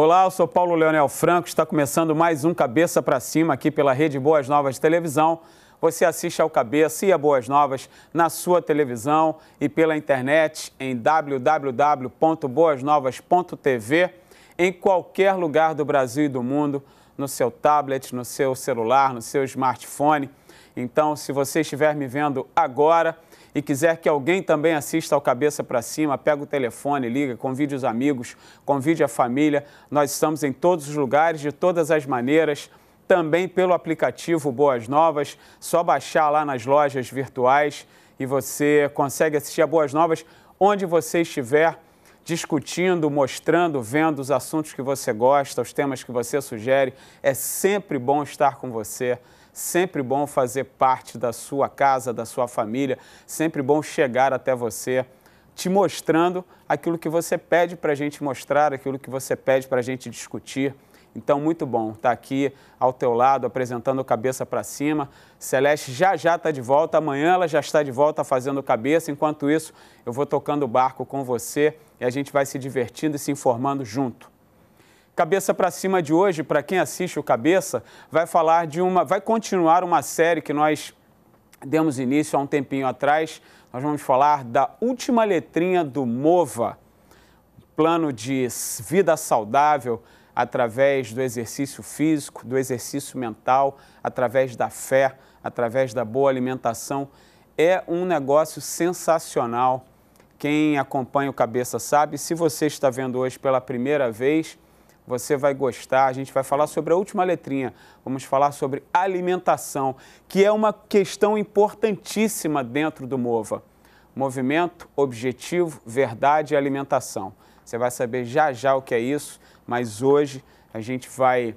Olá, eu sou Paulo Leonel Franco. Está começando mais um Cabeça para Cima aqui pela Rede Boas Novas de Televisão. Você assiste ao Cabeça e a Boas Novas na sua televisão e pela internet em www.boasnovas.tv, em qualquer lugar do Brasil e do mundo, no seu tablet, no seu celular, no seu smartphone. Então, se você estiver me vendo agora, e quiser que alguém também assista ao Cabeça para Cima, pega o telefone, liga, convide os amigos, convide a família. Nós estamos em todos os lugares, de todas as maneiras também pelo aplicativo Boas Novas. Só baixar lá nas lojas virtuais e você consegue assistir a Boas Novas onde você estiver discutindo, mostrando, vendo os assuntos que você gosta, os temas que você sugere. É sempre bom estar com você. Sempre bom fazer parte da sua casa, da sua família, sempre bom chegar até você, te mostrando aquilo que você pede para a gente mostrar, aquilo que você pede para a gente discutir. Então, muito bom estar tá aqui ao teu lado, apresentando Cabeça para Cima. Celeste já já está de volta, amanhã ela já está de volta fazendo cabeça. Enquanto isso, eu vou tocando o barco com você e a gente vai se divertindo e se informando junto. Cabeça para cima de hoje, para quem assiste o Cabeça, vai falar de uma, vai continuar uma série que nós demos início há um tempinho atrás. Nós vamos falar da última letrinha do MOVA, plano de vida saudável através do exercício físico, do exercício mental, através da fé, através da boa alimentação. É um negócio sensacional. Quem acompanha o Cabeça sabe, se você está vendo hoje pela primeira vez, você vai gostar. A gente vai falar sobre a última letrinha. Vamos falar sobre alimentação, que é uma questão importantíssima dentro do MOVA. Movimento, objetivo, verdade e alimentação. Você vai saber já já o que é isso, mas hoje a gente vai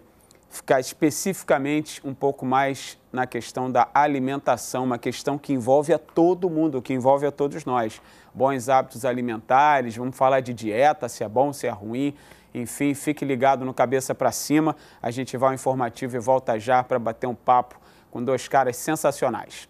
ficar especificamente um pouco mais na questão da alimentação, uma questão que envolve a todo mundo, que envolve a todos nós. Bons hábitos alimentares, vamos falar de dieta, se é bom, se é ruim, enfim, fique ligado no Cabeça para Cima. A gente vai ao informativo e volta já para bater um papo com dois caras sensacionais.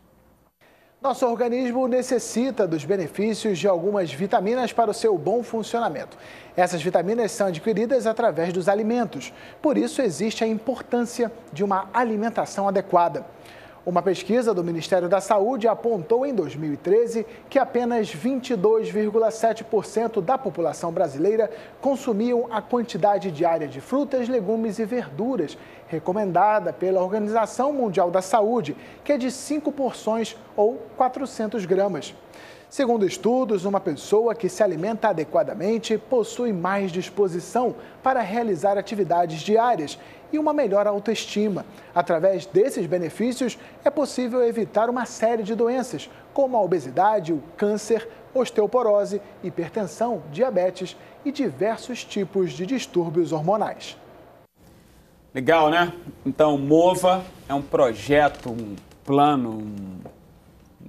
Nosso organismo necessita dos benefícios de algumas vitaminas para o seu bom funcionamento. Essas vitaminas são adquiridas através dos alimentos, por isso existe a importância de uma alimentação adequada. Uma pesquisa do Ministério da Saúde apontou em 2013 que apenas 22,7% da população brasileira consumiam a quantidade diária de frutas, legumes e verduras recomendada pela Organização Mundial da Saúde, que é de 5 porções ou 400 gramas. Segundo estudos, uma pessoa que se alimenta adequadamente possui mais disposição para realizar atividades diárias e uma melhor autoestima. Através desses benefícios, é possível evitar uma série de doenças, como a obesidade, o câncer, osteoporose, hipertensão, diabetes e diversos tipos de distúrbios hormonais. Legal, né? Então, MOVA é um projeto, um plano, um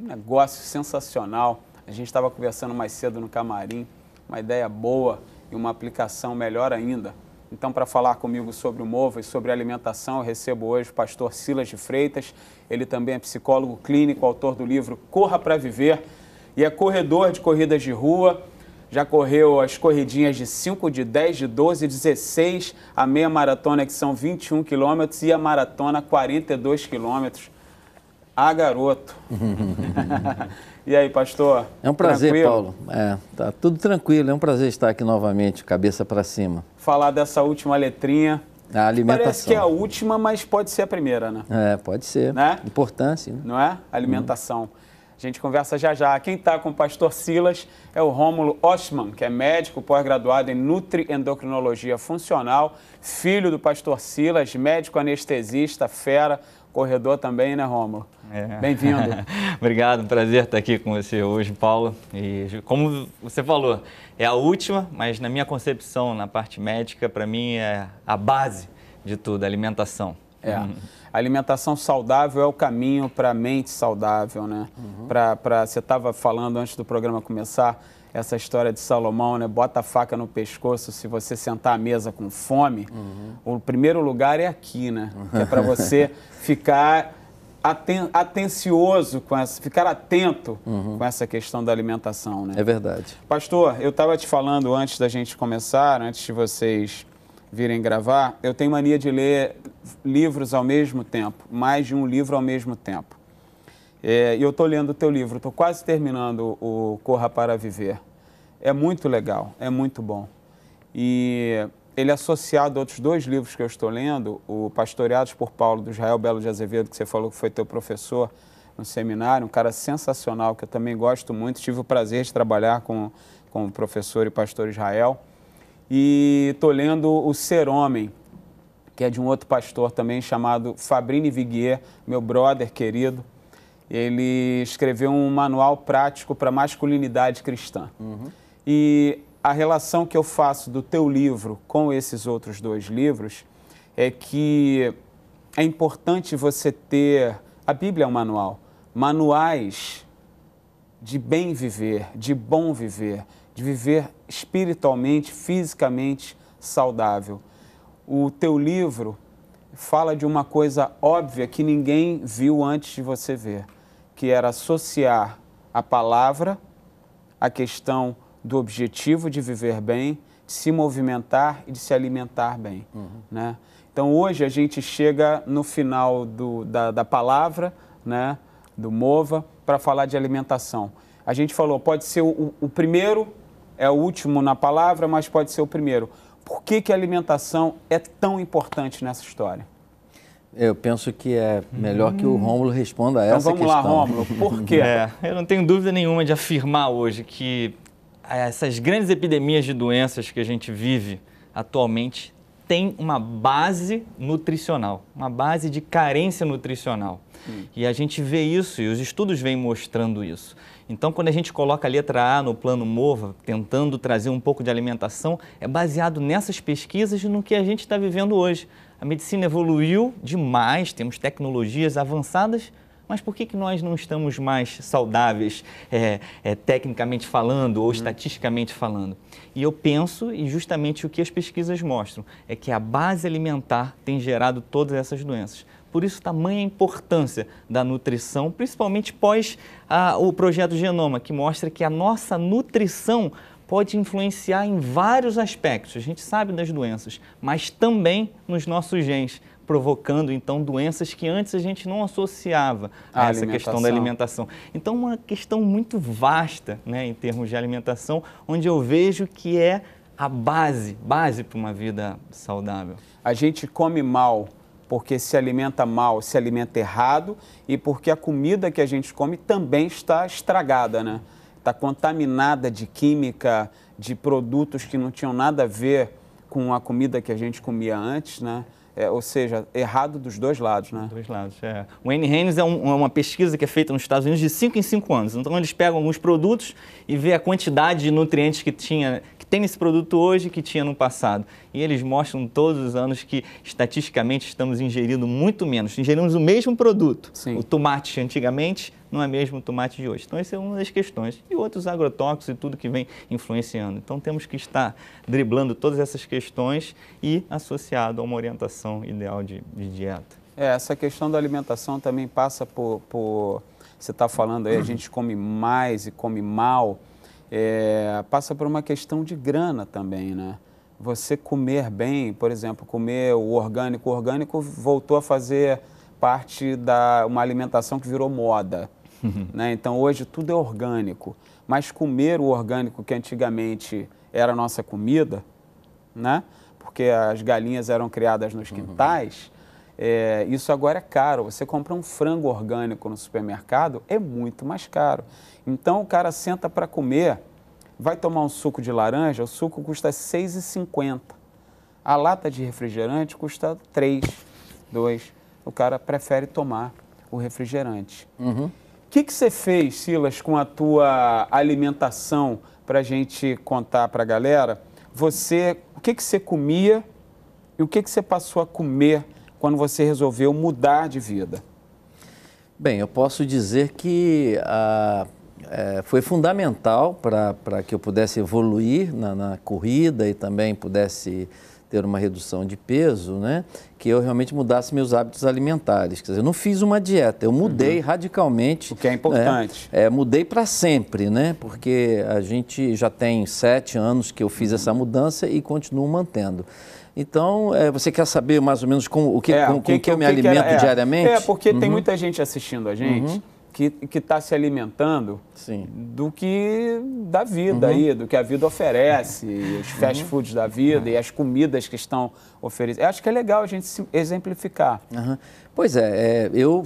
negócio sensacional. A gente estava conversando mais cedo no camarim, uma ideia boa e uma aplicação melhor ainda. Então, para falar comigo sobre o MOVA e sobre alimentação, eu recebo hoje o pastor Silas de Freitas. Ele também é psicólogo clínico, autor do livro Corra para Viver e é corredor de corridas de rua. Já correu as corridinhas de 5, de 10, de 12, 16, a meia maratona, que são 21 quilômetros, e a maratona, 42 quilômetros. Ah, garoto! e aí, pastor? É um prazer, tranquilo? Paulo. É, tá tudo tranquilo. É um prazer estar aqui novamente, cabeça para cima falar dessa última letrinha. A alimentação. Parece que é a última, mas pode ser a primeira, né? É, pode ser. Né? Importância. Né? Não é? Alimentação. Hum. A gente conversa já já. Quem está com o pastor Silas é o Rômulo Osman, que é médico pós-graduado em nutri-endocrinologia funcional, filho do pastor Silas, médico anestesista, fera, corredor também, né, Rômulo? É. Bem-vindo. Obrigado, um prazer estar aqui com você hoje, Paulo. E como você falou, é a última, mas na minha concepção, na parte médica, para mim é a base de tudo, a alimentação. É. Uhum. A alimentação saudável é o caminho para a mente saudável, né? Uhum. Pra, pra, você estava falando antes do programa começar essa história de Salomão, né? Bota a faca no pescoço se você sentar à mesa com fome. Uhum. O primeiro lugar é aqui, né? Que é para você ficar aten atencioso com essa, ficar atento uhum. com essa questão da alimentação, né? É verdade. Pastor, eu estava te falando antes da gente começar, antes de vocês virem gravar, eu tenho mania de ler livros ao mesmo tempo, mais de um livro ao mesmo tempo. É, e eu estou lendo o teu livro, estou quase terminando o Corra para Viver. É muito legal, é muito bom. E ele é associado a outros dois livros que eu estou lendo, o Pastoreados por Paulo, do Israel Belo de Azevedo, que você falou que foi teu professor no seminário, um cara sensacional, que eu também gosto muito, tive o prazer de trabalhar com, com o professor e pastor Israel. E estou lendo o Ser Homem, que é de um outro pastor também, chamado Fabrini Viguier, meu brother querido. Ele escreveu um manual prático para masculinidade cristã. Uhum. E a relação que eu faço do teu livro com esses outros dois livros é que é importante você ter. A Bíblia é um manual. Manuais de bem viver, de bom viver, de viver espiritualmente, fisicamente saudável. O teu livro fala de uma coisa óbvia que ninguém viu antes de você ver, que era associar a palavra à questão do objetivo de viver bem, de se movimentar e de se alimentar bem. Uhum. Né? Então hoje a gente chega no final do, da, da palavra, né, do MOVA, para falar de alimentação. A gente falou, pode ser o, o, primeiro, é o último na palavra, mas pode ser o primeiro. Por que, que a alimentação é tão importante nessa história? Eu penso que é melhor que o hum. Rômulo responda a então essa questão. Então vamos lá, Rômulo, por quê? É, eu não tenho dúvida nenhuma de afirmar hoje que essas grandes epidemias de doenças que a gente vive atualmente tem uma base nutricional, uma base de carência nutricional. Hum. E a gente vê isso e os estudos vêm mostrando isso. Então, quando a gente coloca a letra A no plano MOVA, tentando trazer um pouco de alimentação, é baseado nessas pesquisas e no que a gente está vivendo hoje. A medicina evoluiu demais, temos tecnologias avançadas mas por que, que nós não estamos mais saudáveis, é, é, tecnicamente falando ou uhum. estatisticamente falando? E eu penso, e justamente o que as pesquisas mostram, é que a base alimentar tem gerado todas essas doenças. Por isso, tamanha importância da nutrição, principalmente pós o projeto Genoma, que mostra que a nossa nutrição pode influenciar em vários aspectos. A gente sabe das doenças, mas também nos nossos genes provocando então doenças que antes a gente não associava a, essa questão da alimentação. Então, uma questão muito vasta né, em termos de alimentação, onde eu vejo que é a base, base para uma vida saudável. A gente come mal porque se alimenta mal, se alimenta errado e porque a comida que a gente come também está estragada, né? Está contaminada de química, de produtos que não tinham nada a ver com a comida que a gente comia antes, né? É, ou seja, errado dos dois lados, né? Dos lados, é. O N. Haynes é, um, é uma pesquisa que é feita nos Estados Unidos de 5 em 5 anos. Então, eles pegam alguns produtos e vê a quantidade de nutrientes que tinha que tem nesse produto hoje que tinha no passado. E eles mostram todos os anos que, estatisticamente, estamos ingerindo muito menos. Ingerimos o mesmo produto. Sim. O tomate, antigamente, não é mesmo o tomate de hoje. Então, essa é uma das questões. E outros agrotóxicos e tudo que vem influenciando. Então, temos que estar driblando todas essas questões e associado a uma orientação ideal de, de dieta. É, essa questão da alimentação também passa por, por você está falando aí, a gente come mais e come mal, é, passa por uma questão de grana também, né? Você comer bem, por exemplo, comer o orgânico, o orgânico voltou a fazer parte da uma alimentação que virou moda. Uhum. Né? Então hoje tudo é orgânico, mas comer o orgânico que antigamente era a nossa comida, né? porque as galinhas eram criadas nos uhum. quintais, uhum. é, isso agora é caro. Você compra um frango orgânico no supermercado é muito mais caro. Então o cara senta para comer, vai tomar um suco de laranja, o suco custa R$ 6,50. A lata de refrigerante custa R$ 3,00, O cara prefere tomar o refrigerante. Uhum que, que você fez, Silas, com a tua alimentação para a gente contar para a galera? Você, o que, que você comia e o que, que você passou a comer quando você resolveu mudar de vida? Bem, eu posso dizer que ah, é, foi fundamental para que eu pudesse evoluir na, na corrida e também pudesse ter uma redução de peso, né, que eu realmente mudasse meus hábitos alimentares. Quer dizer, eu não fiz uma dieta, eu mudei uhum. radicalmente. O que é importante. Né, é, mudei para sempre, né, porque a gente já tem sete anos que eu fiz uhum. essa mudança e continuo mantendo. Então, é, você quer saber mais ou menos com o que, é, com, com que, que eu me que alimento era, é, diariamente? É, porque uhum. tem muita gente assistindo a gente uhum que está se alimentando Sim. do que da vida uhum. aí, do que a vida oferece, uhum. os fast uhum. foods da vida uhum. e as comidas que estão oferecidas. Eu acho que é legal a gente exemplificar. Uhum. Pois é, é, eu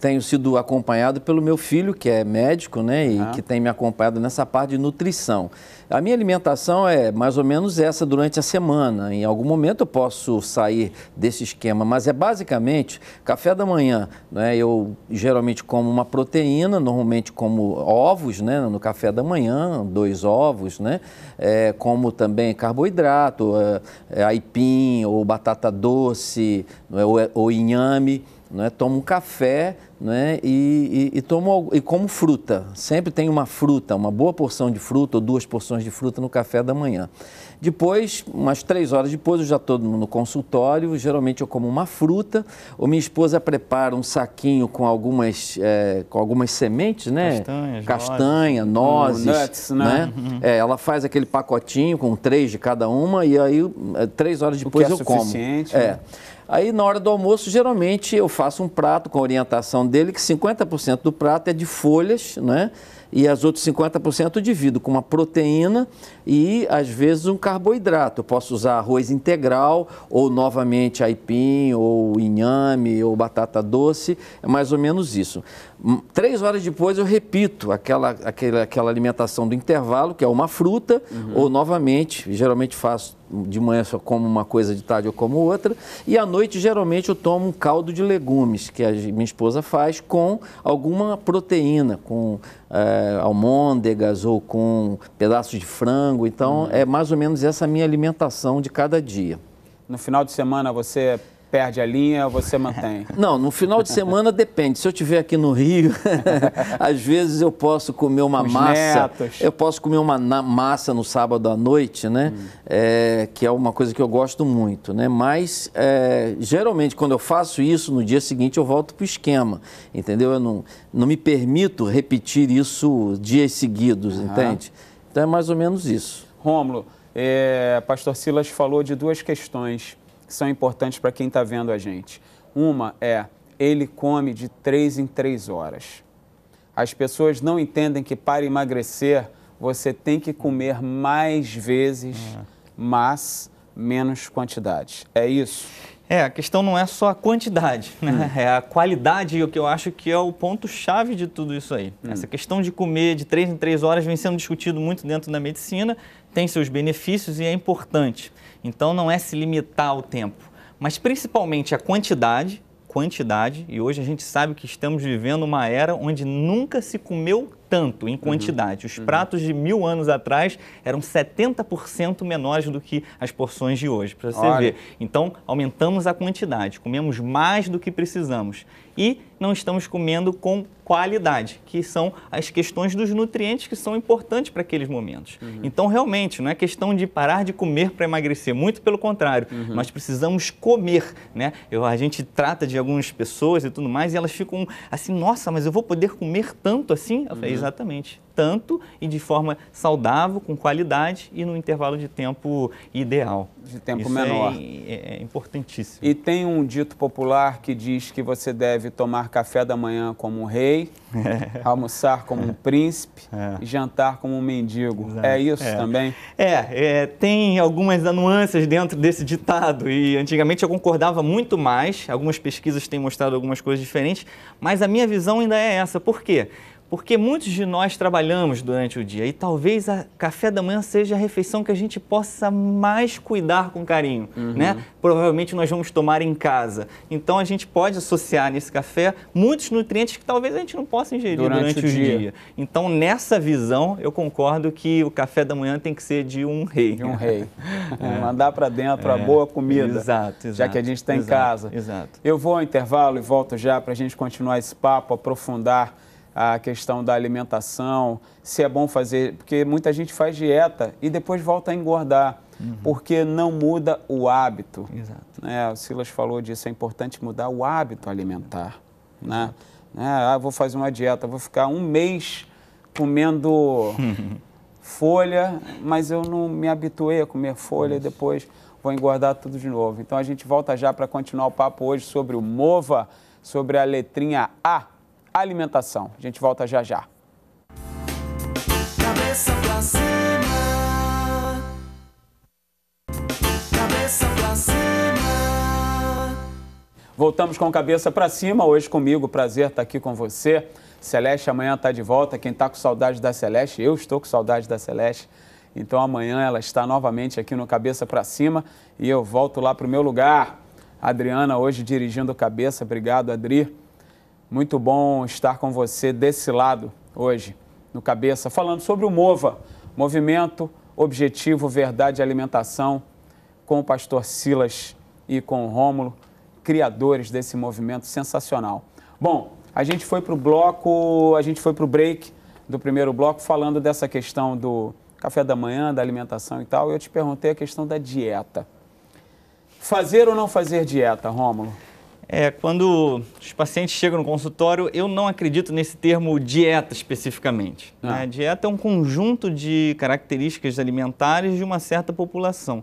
tenho sido acompanhado pelo meu filho, que é médico, né, e ah. que tem me acompanhado nessa parte de nutrição. A minha alimentação é mais ou menos essa durante a semana. Em algum momento eu posso sair desse esquema, mas é basicamente café da manhã. Né, eu geralmente como uma proteína, normalmente como ovos, né, no café da manhã, dois ovos, né, é, como também carboidrato, é, é, aipim ou batata doce, né, ou, é, ou inhame né, tomo um café né, e, e, e, tomo, e como fruta. Sempre tem uma fruta, uma boa porção de fruta ou duas porções de fruta no café da manhã. Depois, umas três horas depois, eu já estou no consultório. Geralmente eu como uma fruta, ou minha esposa prepara um saquinho com algumas, é, com algumas sementes, né? Castanha, hum, nozes. Nuts, né? né? Uhum. É, ela faz aquele pacotinho com três de cada uma, e aí é, três horas depois o que é eu como. é. Né? Aí na hora do almoço, geralmente eu faço um prato com a orientação dele, que 50% do prato é de folhas, né? E as outros 50% eu divido com uma proteína e às vezes um carboidrato. Eu posso usar arroz integral ou novamente aipim ou inhame ou batata doce, é mais ou menos isso. Hum, três horas depois eu repito aquela, aquela, aquela alimentação do intervalo, que é uma fruta, uhum. ou novamente, geralmente faço de manhã só como uma coisa, de tarde eu como outra, e à noite geralmente eu tomo um caldo de legumes, que a minha esposa faz, com alguma proteína, com é, almôndegas ou com pedaços de frango. Então, hum. é mais ou menos essa minha alimentação de cada dia. No final de semana você perde a linha, você mantém? Não, no final de semana depende. Se eu estiver aqui no Rio, às vezes eu posso comer uma Os massa. Netos. Eu posso comer uma massa no sábado à noite, né? Hum. É, que é uma coisa que eu gosto muito, né? Mas é, geralmente quando eu faço isso, no dia seguinte eu volto para o esquema, entendeu? Eu não, não me permito repetir isso dias seguidos, uhum. entende? Então é mais ou menos isso. Rômulo, é, pastor Silas falou de duas questões que são importantes para quem está vendo a gente. Uma é, ele come de três em três horas. As pessoas não entendem que para emagrecer você tem que comer mais vezes, é. mas menos quantidade. É isso? É, a questão não é só a quantidade, né? Hum. é a qualidade o que eu acho que é o ponto-chave de tudo isso aí. Hum. Essa questão de comer de três em três horas vem sendo discutido muito dentro da medicina, tem seus benefícios e é importante. Então não é se limitar ao tempo, mas principalmente a quantidade, quantidade, e hoje a gente sabe que estamos vivendo uma era onde nunca se comeu tanto em uhum. quantidade. Uhum. Os pratos de mil anos atrás eram 70% menores do que as porções de hoje, para você Olha. ver. Então, aumentamos a quantidade, comemos mais do que precisamos e não estamos comendo com qualidade, que são as questões dos nutrientes que são importantes para aqueles momentos. Uhum. Então, realmente, não é questão de parar de comer para emagrecer, muito pelo contrário, uhum. nós precisamos comer, né? Eu, a gente trata de algumas pessoas e tudo mais e elas ficam assim, nossa, mas eu vou poder comer tanto assim? Eu falei, uhum. exatamente tanto e de forma saudável, com qualidade e no intervalo de tempo ideal. De tempo Isso é menor. É, é importantíssimo. E tem um dito popular que diz que você deve tomar café da manhã como um rei, é. almoçar como é. um príncipe é. e jantar como um mendigo. Exato. É isso é. também? É, tem algumas nuances dentro desse ditado e antigamente eu concordava muito mais, algumas pesquisas têm mostrado algumas coisas diferentes, mas a minha visão ainda é essa. Por quê? Porque muitos de nós trabalhamos durante o dia e talvez a café da manhã seja a refeição que a gente possa mais cuidar com carinho, uhum. né? Provavelmente nós vamos tomar em casa. Então a gente pode associar nesse café muitos nutrientes que talvez a gente não possa ingerir durante, durante o, o dia. dia. Então nessa visão eu concordo que o café da manhã tem que ser de um rei. De um rei. É. é. Mandar para dentro é. a boa comida. Exato, exato, Já que a gente está em casa. Exato. Eu vou ao intervalo e volto já para a gente continuar esse papo, aprofundar a questão da alimentação, se é bom fazer, porque muita gente faz dieta e depois volta a engordar, uhum. porque não muda o hábito. Exato. Né? O Silas falou disso, é importante mudar o hábito alimentar. Né? né? Ah, vou fazer uma dieta, vou ficar um mês comendo folha, mas eu não me habituei a comer folha, Isso. depois vou engordar tudo de novo. Então a gente volta já para continuar o papo hoje sobre o MOVA, sobre a letrinha A alimentação. A gente volta já já. Cabeça pra cima. Cabeça pra cima. Voltamos com cabeça para cima hoje comigo. Prazer estar aqui com você. Celeste amanhã está de volta. Quem está com saudade da Celeste, eu estou com saudade da Celeste. Então amanhã ela está novamente aqui no Cabeça para Cima e eu volto lá para o meu lugar. Adriana hoje dirigindo Cabeça. Obrigado, Adri. Muito bom estar com você desse lado hoje, no Cabeça, falando sobre o MOVA, Movimento Objetivo Verdade e Alimentação, com o pastor Silas e com o Rômulo, criadores desse movimento sensacional. Bom, a gente foi para o bloco, a gente foi para o break do primeiro bloco falando dessa questão do café da manhã, da alimentação e tal, e eu te perguntei a questão da dieta. Fazer ou não fazer dieta, Rômulo? É, quando os pacientes chegam no consultório, eu não acredito nesse termo dieta especificamente. Ah. Né? Dieta é um conjunto de características alimentares de uma certa população.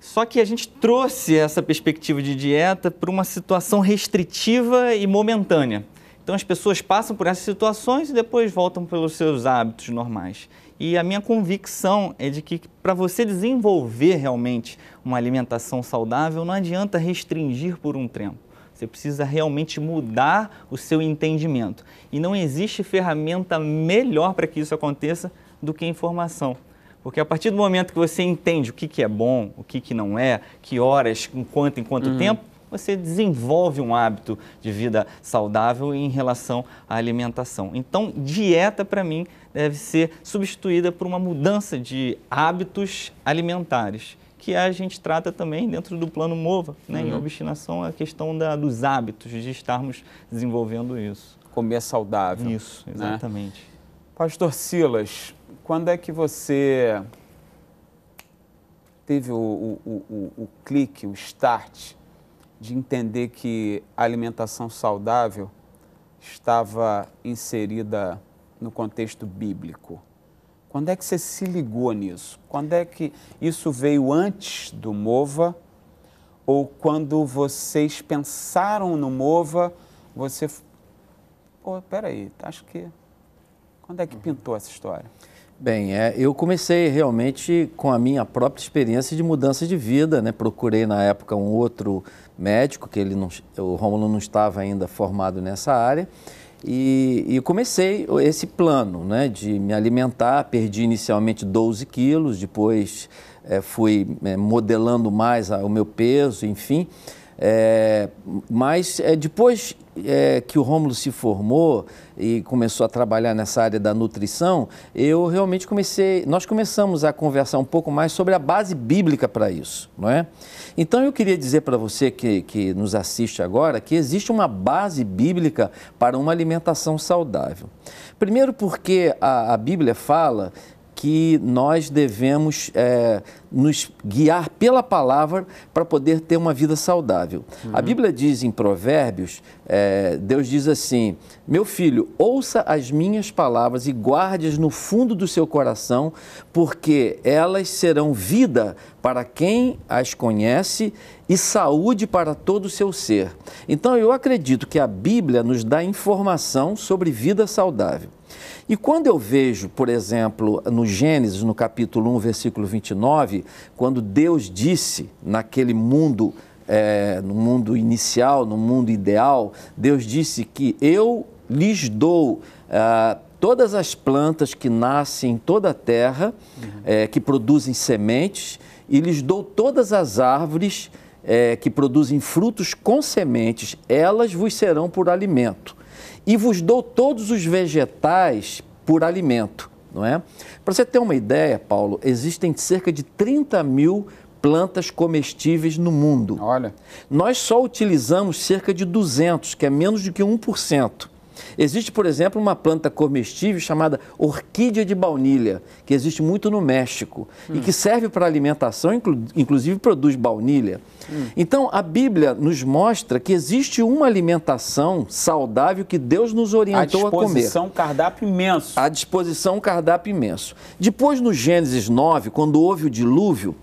Só que a gente trouxe essa perspectiva de dieta para uma situação restritiva e momentânea. Então as pessoas passam por essas situações e depois voltam pelos seus hábitos normais. E a minha convicção é de que para você desenvolver realmente uma alimentação saudável, não adianta restringir por um tempo. Você precisa realmente mudar o seu entendimento. E não existe ferramenta melhor para que isso aconteça do que a informação. Porque a partir do momento que você entende o que, que é bom, o que, que não é, que horas, em quanto, em quanto uhum. tempo, você desenvolve um hábito de vida saudável em relação à alimentação. Então, dieta para mim deve ser substituída por uma mudança de hábitos alimentares que a gente trata também dentro do plano MOVA, né, uhum. em obstinação, a questão da, dos hábitos, de estarmos desenvolvendo isso. Comer saudável. Isso, né? exatamente. Né? Pastor Silas, quando é que você teve o, o, o, o clique, o start de entender que a alimentação saudável estava inserida no contexto bíblico? Quando é que você se ligou nisso? Quando é que isso veio antes do Mova? Ou quando vocês pensaram no Mova, você. Pô, peraí, acho que. Quando é que uhum. pintou essa história? Bem, é, eu comecei realmente com a minha própria experiência de mudança de vida, né? Procurei na época um outro médico, que ele não, o Romulo não estava ainda formado nessa área. E, e comecei esse plano né, de me alimentar. Perdi inicialmente 12 quilos, depois é, fui eh, modelando mais o meu peso, enfim. É, mas é, depois é, que o Rômulo se formou e começou a trabalhar nessa área da nutrição, eu realmente comecei, nós começamos a conversar um pouco mais sobre a base bíblica para isso, não é? Então eu queria dizer para você que, que nos assiste agora que existe uma base bíblica para uma alimentação saudável. Primeiro porque a, a Bíblia fala que nós devemos é, nos guiar pela palavra para poder ter uma vida saudável. Uhum. A Bíblia diz em Provérbios, é, Deus diz assim: Meu filho, ouça as minhas palavras e guarde-as no fundo do seu coração, porque elas serão vida para quem as conhece e saúde para todo o seu ser. Então eu acredito que a Bíblia nos dá informação sobre vida saudável. E quando eu vejo, por exemplo, no Gênesis, no capítulo 1, versículo 29, quando Deus disse naquele mundo, é, no mundo inicial, no mundo ideal, Deus disse que eu lhes dou. Ah, todas as plantas que nascem em toda a terra, uhum. é, que produzem sementes, e lhes dou todas as árvores é, que produzem frutos com sementes, elas vos serão por alimento e vos dou todos os vegetais por alimento, não é? Para você ter uma ideia, Paulo, existem cerca de 30 mil plantas comestíveis no mundo. Olha. Nós só utilizamos cerca de 200, que é menos do que 1%. Existe, por exemplo, uma planta comestível chamada orquídea de baunilha, que existe muito no México hum. e que serve para alimentação, inclu inclusive produz baunilha. Hum. Então, a Bíblia nos mostra que existe uma alimentação saudável que Deus nos orientou a comer. À disposição, um cardápio imenso. À disposição, um cardápio imenso. Depois, no Gênesis 9, quando houve o dilúvio,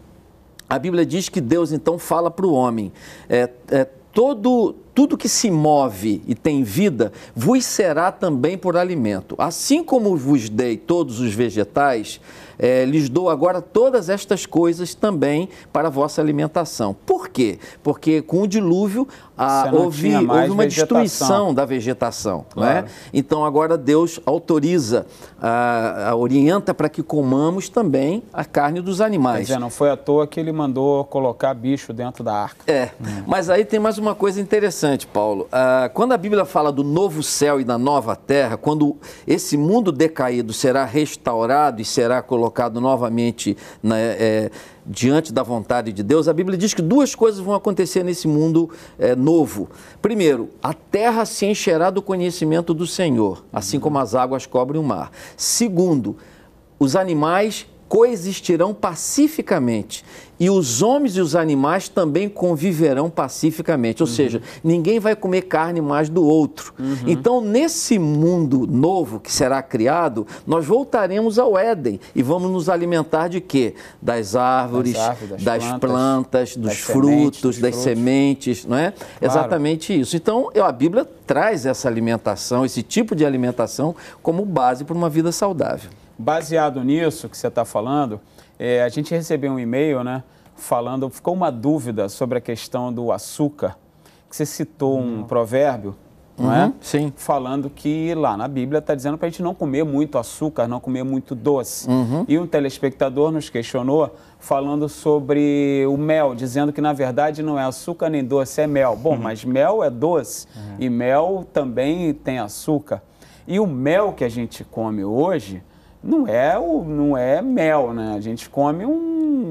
a Bíblia diz que Deus então fala para o homem: é, é, todo tudo que se move e tem vida vos será também por alimento. Assim como vos dei todos os vegetais, é, lhes dou agora todas estas coisas também para a vossa alimentação. Por quê? Porque com o dilúvio ah, houve, houve, uma vegetação. destruição da vegetação. Né? Claro. Né? Então, agora Deus autoriza, ah, ah, orienta para que comamos também a carne dos animais. Quer dizer, não foi à toa que ele mandou colocar bicho dentro da arca. É, hum. mas aí tem mais uma coisa interessante, Paulo. Ah, quando a Bíblia fala do novo céu e da nova terra, quando esse mundo decaído será restaurado e será colocado novamente na. É, diante da vontade de Deus, a Bíblia diz que duas coisas vão acontecer nesse mundo é, novo. Primeiro, a terra se encherá do conhecimento do Senhor, assim como as águas cobrem o mar. Segundo, os animais coexistirão pacificamente e os homens e os animais também conviverão pacificamente. Ou uhum. seja, ninguém vai comer carne mais do outro. Uhum. Então, nesse mundo novo que será criado, nós voltaremos ao Éden e vamos nos alimentar de quê? Das árvores, das, árvores, das, das plantas, plantas, dos das frutos, das frutos. sementes, não é? Claro. Exatamente isso. Então, a Bíblia traz essa alimentação, esse tipo de alimentação, como base para uma vida saudável. Baseado nisso que você está falando, é, a gente recebeu um e-mail, né? Falando, ficou uma dúvida sobre a questão do açúcar, que você citou hum. um uhum. provérbio, uhum, não é? Uhum, sim. Falando que lá na Bíblia está dizendo para a gente não comer muito açúcar, não comer muito doce. Uhum. E um telespectador nos questionou falando sobre o mel, dizendo que na verdade não é açúcar nem doce, é mel. Bom, uhum. mas mel é doce uhum. e mel também tem açúcar. E o mel que a gente come hoje não é, o, não é mel, né? A gente come um...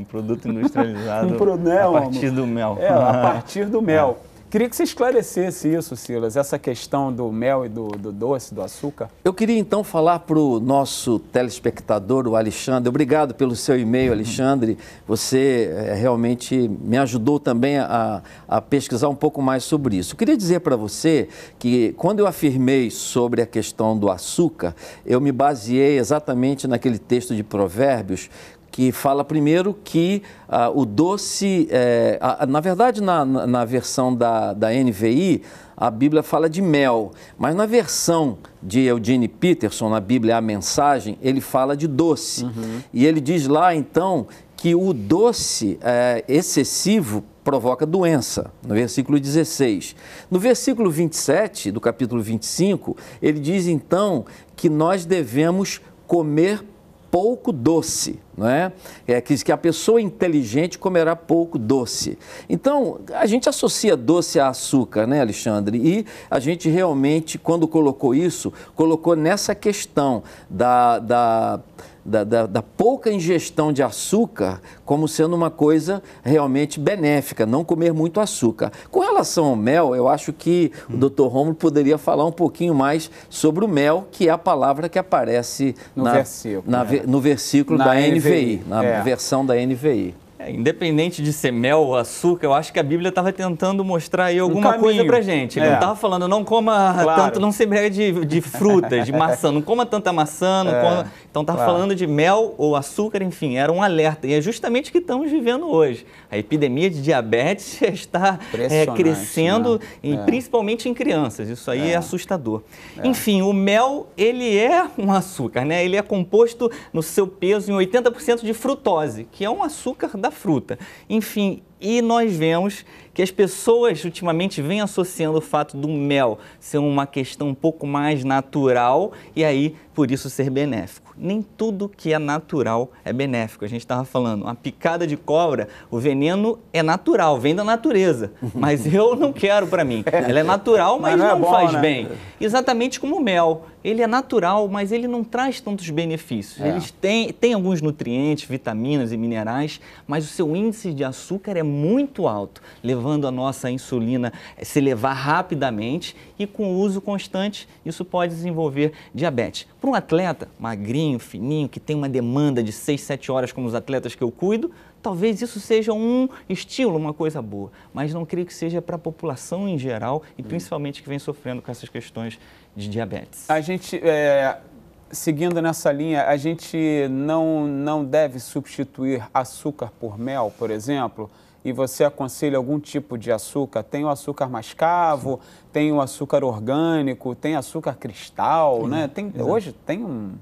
Um produto industrializado um pro... né, a partir do mel. É, a partir do mel. É. Queria que você esclarecesse isso, Silas, essa questão do mel e do, do doce, do açúcar. Eu queria então falar para o nosso telespectador, o Alexandre. Obrigado pelo seu e-mail, Alexandre. Você é, realmente me ajudou também a, a, pesquisar um pouco mais sobre isso. Eu queria dizer para você que quando eu afirmei sobre a questão do açúcar, eu me baseei exatamente naquele texto de Provérbios, que fala primeiro que ah, o doce, é, a, a, na verdade, na, na versão da, da NVI, a Bíblia fala de mel, mas na versão de Eugene Peterson, na Bíblia A Mensagem, ele fala de doce. Uhum. E ele diz lá, então, que o doce é, excessivo provoca doença, no versículo 16. No versículo 27 do capítulo 25, ele diz então que nós devemos comer pouco doce, não é? É que, que a pessoa inteligente comerá pouco doce. Então, a gente associa doce a açúcar, né, Alexandre? E a gente realmente, quando colocou isso, colocou nessa questão da, da da, da, da, pouca ingestão de açúcar como sendo uma coisa realmente benéfica, não comer muito açúcar. Com relação ao mel, eu acho que o hum. Dr. Romulo poderia falar um pouquinho mais sobre o mel, que é a palavra que aparece no na, versículo, na, né? no versículo na da NVI, NVI na é. versão da NVI. É, independente de ser mel ou açúcar, eu acho que a Bíblia estava tentando mostrar aí alguma um coisa para gente. Ele é. não estava falando, não coma claro. tanto, não se embriague de, de frutas, de maçã, não coma tanta maçã. É. Coma... Então estava claro. falando de mel ou açúcar, enfim, era um alerta. E é justamente o que estamos vivendo hoje. A epidemia de diabetes está é, crescendo, né? e é. principalmente em crianças. Isso aí é, assustador. Enfim, o mel, ele é um açúcar, né? Ele é composto no seu peso em 80% de frutose, que é um açúcar da da fruta. Enfim, e nós vemos que as pessoas ultimamente vêm associando o fato do mel ser uma questão um pouco mais natural e aí por isso ser benéfico. Nem tudo que é natural é benéfico. A gente estava falando, uma picada de cobra, o veneno é natural, vem da natureza, mas eu não quero para mim. Ela é natural, mas, mas não, é bom, faz né? bem. Exatamente como o mel ele é natural, mas ele não traz tantos benefícios. É. tem tem alguns nutrientes, vitaminas e minerais, mas o seu índice de açúcar é muito alto, levando a nossa insulina a eh, se elevar rapidamente e com o uso constante, isso pode desenvolver diabetes. Para um atleta magrinho, fininho, que tem uma demanda de 6, 7 horas, como os atletas que eu cuido, Talvez isso seja um estilo, uma coisa boa, mas não creio que seja para a população em geral e principalmente que vem sofrendo com essas questões de diabetes. A gente, é, seguindo nessa linha, a gente não, não deve substituir açúcar por mel, por exemplo? e você aconselha algum tipo de açúcar, tem o açúcar mascavo, Sim. tem o açúcar orgânico, tem açúcar cristal, Sim, né? Tem, hoje tem um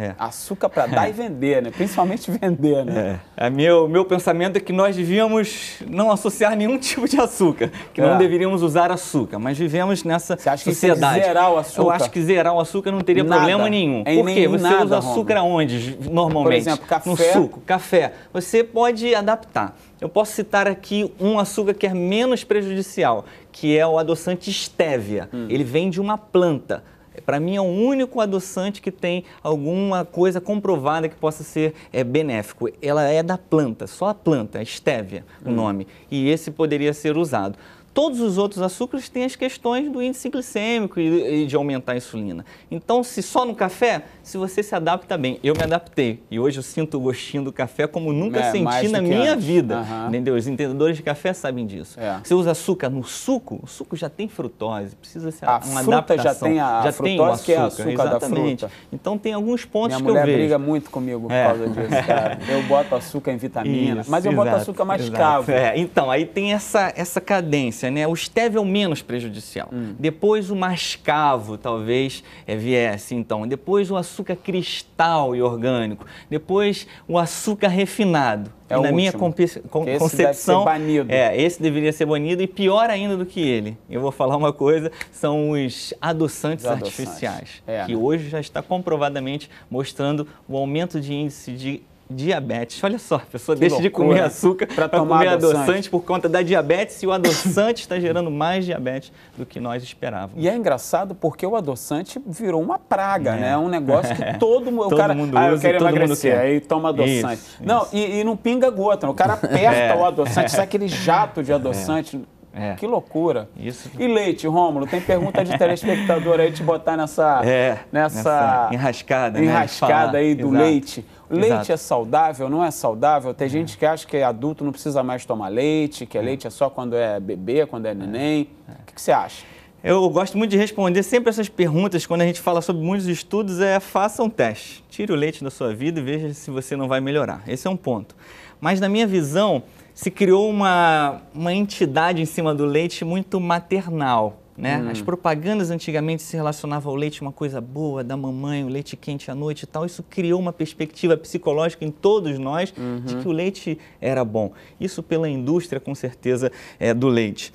é. Açúcar para dar e é. vender, né? Principalmente vender, né? É. é. meu, meu pensamento é que nós devíamos não associar nenhum tipo de açúcar, que é. não deveríamos usar açúcar, mas vivemos nessa Você acha é sociedade. Que que zerar o açúcar? Eu acho que zerar o açúcar não teria nada. problema nenhum. É, Por quê? Você nada, usa açúcar Roma. onde normalmente? Por exemplo, café. No suco, café. Você pode adaptar. Eu posso citar aqui um açúcar que é menos prejudicial, que é o adoçante estévia. Hum. Ele vem de uma planta para mim, é o único adoçante que tem alguma coisa comprovada que possa ser é, benéfico. Ela é da planta, só a planta, a estévia, hum. o nome. E esse poderia ser usado todos os outros açúcares têm as questões do índice glicêmico e de aumentar a insulina. Então, se só no café, se você se adapta bem. Eu me adaptei e hoje eu sinto o gostinho do café como nunca é, senti na minha antes. vida. Uhum. Entendeu? Os entendedores de café sabem disso. É. Você usa açúcar no suco, o suco já tem frutose, precisa ser a uma fruta adaptação. já tem a, já frutose, tem açúcar, que é açúcar exatamente. da fruta. Então, tem alguns pontos minha que eu vejo. Minha mulher briga muito comigo por é. causa disso, cara. Eu boto açúcar em vitamina, Isso, mas eu exato, boto açúcar mais caro. É. Então, aí tem essa, essa cadência né? O stevia é o menos prejudicial. Hum. Depois o mascavo, talvez, é, viesse, assim, então. Depois o açúcar cristal e orgânico. Depois o açúcar refinado. É na último. minha con esse concepção, é esse deveria ser banido e pior ainda do que ele. Eu vou falar uma coisa, são os adoçantes, os adoçantes. artificiais, é. que hoje já está comprovadamente mostrando o aumento de índice de diabetes. Olha só, a pessoa que deixa de comer açúcar para comer adoçante. adoçante. por conta da diabetes e o adoçante está gerando mais diabetes do que nós esperávamos. E é engraçado porque o adoçante virou uma praga, é. né? É um negócio que todo todo, todo o cara, mundo usa, ah, eu quero todo emagrecer, mundo aí toma adoçante. Isso, não, isso. E, e, não pinga gota, o cara aperta é. o adoçante, sai aquele jato de é. adoçante é. Que loucura. Isso. E leite, Rômulo, tem pergunta de telespectador aí te botar nessa, é, nessa, nessa enrascada, né, enrascada né? aí do Exato. leite. Leite é Exato. é saudável, não é saudável? Tem é. gente que acha que adulto não precisa mais tomar leite, que é. é. leite é só quando é bebê, quando é, é. neném. O que, que você acha? Eu gosto muito de responder sempre essas perguntas quando a gente fala sobre muitos estudos, é faça um teste. Tire o leite da sua vida e veja se você não vai melhorar. Esse é um ponto. Mas na minha visão, se criou uma, uma entidade em cima do leite muito maternal. Né? Hum. As propagandas antigamente se relacionavam ao leite, uma coisa boa, da mamãe, o leite quente à noite e tal. Isso criou uma perspectiva psicológica em todos nós uhum. de que o leite era bom. Isso pela indústria, com certeza, é, do leite.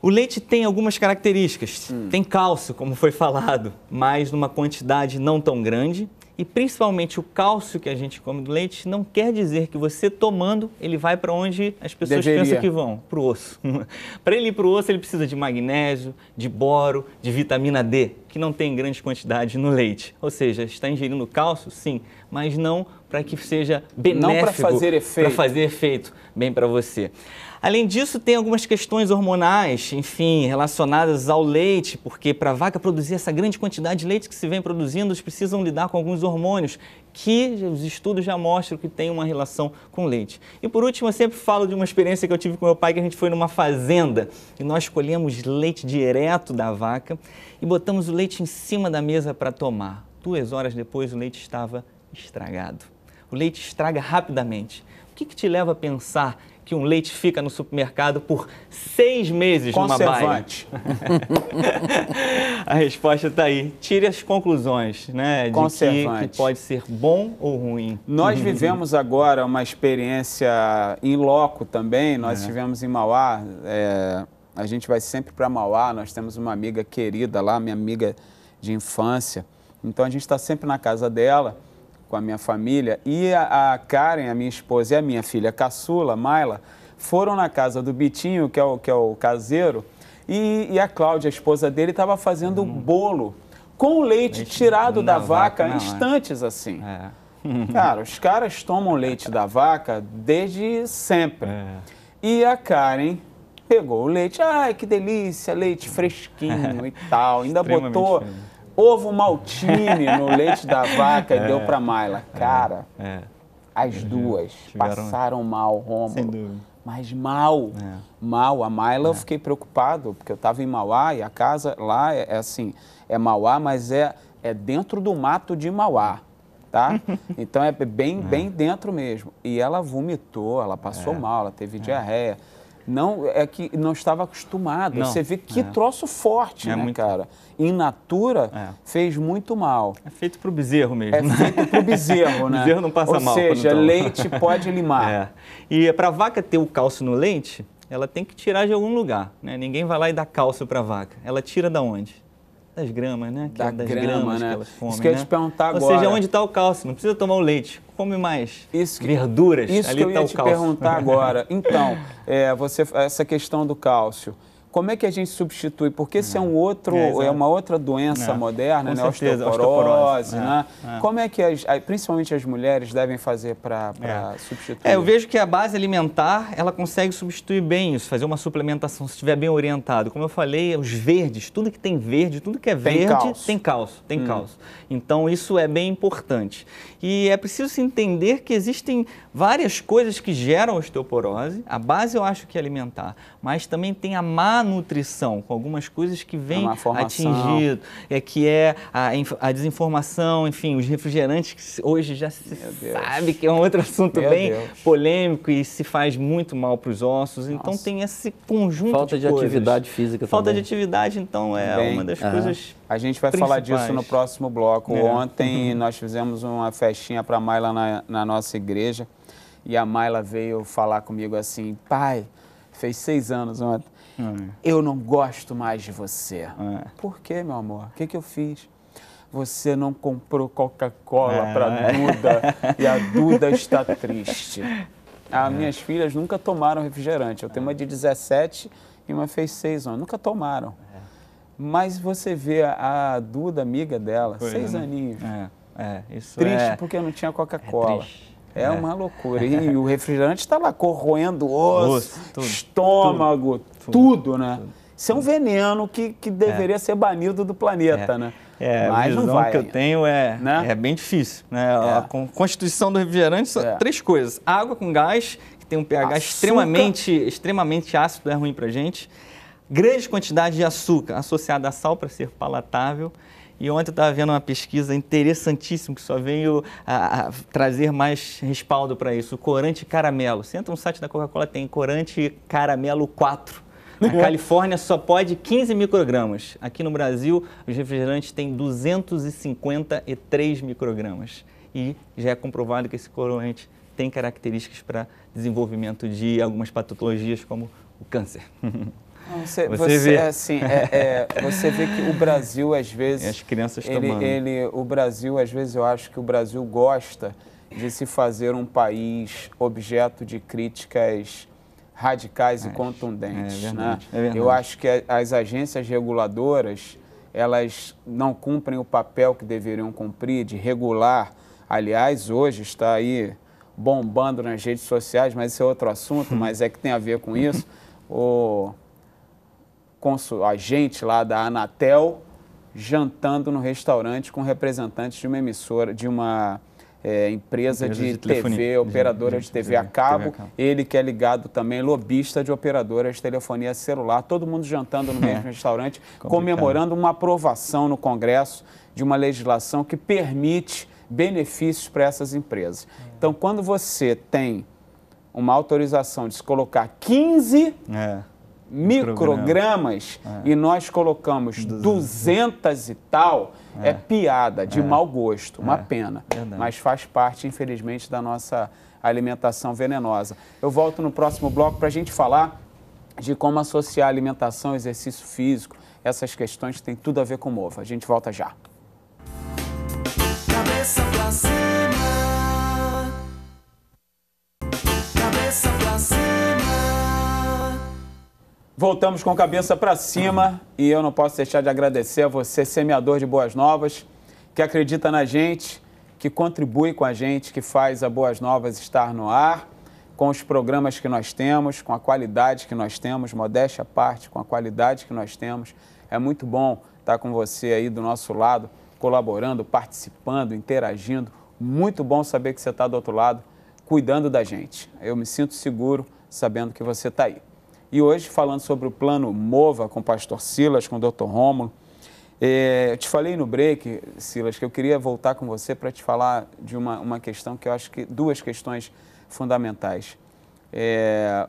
O leite tem algumas características. Hum. Tem cálcio, como foi falado, mas numa quantidade não tão grande e principalmente o cálcio que a gente come do leite não quer dizer que você tomando ele vai para onde as pessoas Deveria. pensam que vão, para o osso. para ele ir para o osso, ele precisa de magnésio, de boro, de vitamina D que não tem grande quantidade no leite. Ou seja, está ingerindo cálcio, sim, mas não para que seja benéfico. Não para fazer efeito. Para fazer efeito bem para você. Além disso, tem algumas questões hormonais, enfim, relacionadas ao leite, porque para a vaca produzir essa grande quantidade de leite que se vem produzindo, eles precisam lidar com alguns hormônios que os estudos já mostram que tem uma relação com leite. E por último, eu sempre falo de uma experiência que eu tive com meu pai, que a gente foi numa fazenda e nós colhemos leite direto da vaca e botamos o leite em cima da mesa para tomar. Duas horas depois, o leite estava estragado. O leite estraga rapidamente. O que, que te leva a pensar que um leite fica no supermercado por seis meses numa baia? a resposta está aí. Tire as conclusões, né? Conservante. De que, que pode ser bom ou ruim. Nós vivemos agora uma experiência em loco também. Nós é. estivemos em Mauá. É, a gente vai sempre para Mauá. Nós temos uma amiga querida lá, minha amiga de infância. Então a gente está sempre na casa dela com a minha família. E a, Karen, a minha esposa, e a minha filha caçula, Maila, foram na casa do Bitinho, que é o, que é o caseiro, e, e a Cláudia, a esposa dele, estava fazendo hum. bolo com o leite, leite tirado da, vaca, vaca instantes assim. É. Cara, os caras tomam leite da vaca desde sempre. É. E a Karen pegou o leite, ai que delícia, leite fresquinho e tal. Ainda botou ovo maltine no leite da vaca e é. deu para Mayla. É. Cara, é. as uhum. duas passaram mal, Roma. Sem dúvida. Mas mal, mal. A Mayla eu fiquei preocupado, porque eu estava em Mauá e a casa lá é, assim, é Mauá, mas é, é dentro do mato de Mauá tá? Então é bem, é. bem dentro mesmo. E ela vomitou, ela passou é. mal, ela teve é. diarreia. Não, é que não estava acostumado. Não. Você vê que é. troço forte, é né, muito... cara? In natura é. fez muito mal. É feito para bezerro mesmo. É né? feito para bezerro, né? O bezerro não passa Ou mal. Ou seja, leite pode limar. É. E para a vaca ter o cálcio no leite, ela tem que tirar de algum lugar. Né? Ninguém vai lá e dá cálcio para a vaca. Ela tira da onde? das gramas, né? Da das grama, gramas né? que elas comem, Isso que eu ia né? te perguntar agora. Ou seja, onde está o cálcio? Não precisa tomar o leite. Come mais isso que, verduras. Isso Ali que eu tá ia te cálcio. perguntar agora. Então, é, você, essa questão do cálcio. Como é que a gente substitui? Porque se é um é. outro, é, é uma outra doença é. moderna, Com né? Certeza, osteoporose, osteoporose né? né? É. Como é que as, principalmente as mulheres devem fazer para é. substituir? É, eu vejo que a base alimentar ela consegue substituir bem isso, fazer uma suplementação se estiver bem orientado. Como eu falei, os verdes, tudo que tem verde, tudo que é verde tem calço, tem cálcio, tem hum. calço. Então isso é bem importante. E é preciso entender que existem várias coisas que geram osteoporose. A base eu acho que é alimentar, mas também tem a má nutrição, com algumas coisas que vêm atingido, é que é a, a, desinformação, enfim, os refrigerantes que hoje já se sabe que é um outro assunto Meu bem Deus. polêmico e se faz muito mal para os ossos. Então Nossa. Então tem esse conjunto Falta de, de atividade física Falta também. de atividade, então, é bem, uma das uh -huh. coisas a gente vai Principais. falar disso no próximo bloco. É. Ontem uhum. nós fizemos uma festinha para a Mayla na, na nossa igreja e a Mayla veio falar comigo assim, pai, fez seis anos ontem, é. eu não gosto mais de você. É. Por quê, meu amor? O que, que eu fiz? você não comprou Coca-Cola é, para a Duda e a Duda está triste. As ah, é. minhas filhas nunca tomaram refrigerante. Eu tenho é. uma de 17 e uma fez 6 anos. Nunca tomaram. Mas você vê a, Duda, amiga dela, Foi, seis né? aninhos. É, é, isso Triste é, porque não tinha é Coca-Cola. É, é, uma loucura. E o refrigerante está lá corroendo osso, tudo, estômago, tudo, tudo, tudo né? Isso é um veneno que, que deveria é. ser banido do planeta, é. né? É, Mas a visão não vai que eu tenho é, né? é bem difícil. Né? A constituição do refrigerante são três coisas. Água com gás, que tem um pH extremamente, extremamente ácido, é ruim para gente grande quantidade de açúcar associada a sal para ser palatável. E ontem eu estava vendo uma pesquisa interessantíssima que só veio a, a trazer mais respaldo para isso, o corante caramelo. Você entra no site da Coca-Cola, tem corante caramelo 4. Na uhum. Califórnia só pode 15 microgramas. Aqui no Brasil, os refrigerantes têm 253 microgramas. E já é comprovado que esse corante tem características para desenvolvimento de algumas patologias, como o câncer. Você, você, vê. Assim, é, é, você vê que o Brasil, às vezes. E as crianças ele, tomando. ele, O Brasil, às vezes, eu acho que o Brasil gosta de se fazer um país objeto de críticas radicais e contundentes. É verdade, né? Verdade. É eu acho que as agências reguladoras elas não cumprem o papel que deveriam cumprir de regular. Aliás, hoje está aí bombando nas redes sociais, mas esse é outro assunto, mas é que tem a ver com isso. O, consul, lá da Anatel jantando no restaurante com representantes de uma emissora, de uma é, empresa, empresa, de, de TV, operadora de, de, de TV, a cabo, TV, a, cabo, ele que é ligado também, lobista de operadoras de telefonia celular, todo mundo jantando no mesmo restaurante, comemorando uma aprovação no Congresso de uma legislação que permite benefícios para essas empresas. Hum. Então, quando você tem uma autorização de se colocar 15 é microgramas, é. e nós colocamos 200 e tal, é, é piada, de é. mau gosto, uma é. pena. Verdade. Mas faz parte, infelizmente, da nossa alimentação venenosa. Eu volto no próximo bloco para a gente falar de como associar alimentação, exercício físico, essas questões que têm tudo a ver com o ovo. A gente volta já. Cabeça pra cima. Voltamos com cabeça para cima e eu não posso deixar de agradecer a você, semeador de Boas Novas, que acredita na gente, que contribui com a gente, que faz a Boas Novas estar no ar, com os programas que nós temos, com a qualidade que nós temos, modéstia à parte, com a qualidade que nós temos. É muito bom estar com você aí do nosso lado, colaborando, participando, interagindo. Muito bom saber que você está do outro lado, cuidando da gente. Eu me sinto seguro sabendo que você está aí. E hoje, falando sobre o plano MOVA com o pastor Silas, com o Dr. Rômulo, é, eu te falei no break, Silas, que eu queria voltar com você para te falar de uma, uma questão que eu acho que duas questões fundamentais. É,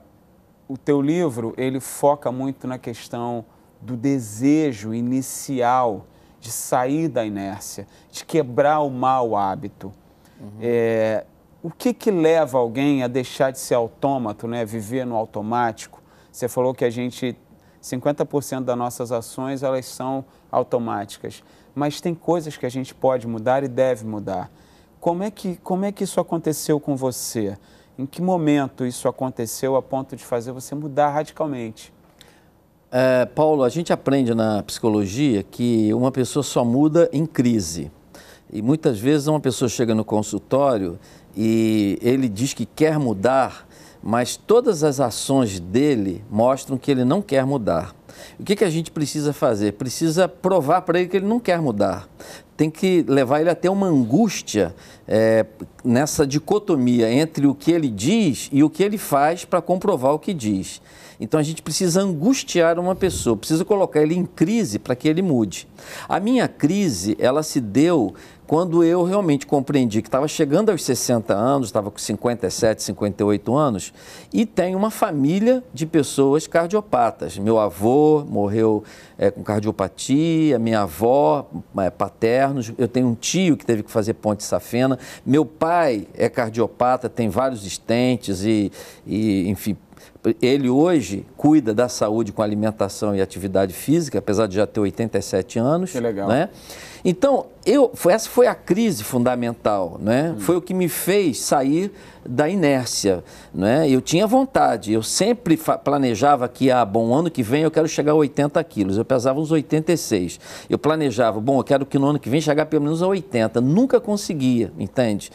o teu livro ele foca muito na questão do desejo inicial de sair da inércia, de quebrar o mau hábito. Uhum. É, o que, que leva alguém a deixar de ser autômato, né, viver no automático você falou que a gente 50% das nossas ações elas são automáticas, mas tem coisas que a gente pode mudar e deve mudar. Como é que como é que isso aconteceu com você? Em que momento isso aconteceu a ponto de fazer você mudar radicalmente? É, Paulo, a gente aprende na psicologia que uma pessoa só muda em crise. E muitas vezes uma pessoa chega no consultório e ele diz que quer mudar, mas todas as ações dele mostram que ele não quer mudar. O que, que a gente precisa fazer? Precisa provar para ele que ele não quer mudar. Tem que levar ele até uma angústia é, nessa dicotomia entre o que ele diz e o que ele faz para comprovar o que diz. Então a gente precisa angustiar uma pessoa, precisa colocar ele em crise para que ele mude. A minha crise, ela se deu quando eu realmente compreendi que estava chegando aos 60 anos, estava com 57, 58 anos, e tenho uma família de pessoas cardiopatas. Meu avô morreu é, com cardiopatia, minha avó, é, paternos, eu tenho um tio que teve que fazer ponte safena, meu pai é cardiopata, tem vários estentes e, e enfim, ele hoje cuida da saúde com alimentação e atividade física, apesar de já ter 87 anos. Que legal. Né? Então, eu, foi, essa foi a crise fundamental, né? Hum. Foi o que me fez sair da inércia, né? Eu tinha vontade, eu sempre planejava que, ah, bom, ano que vem eu quero chegar a 80 quilos, eu pesava uns 86. Eu planejava, bom, eu quero que no ano que vem chegar pelo menos a 80, nunca conseguia, entende?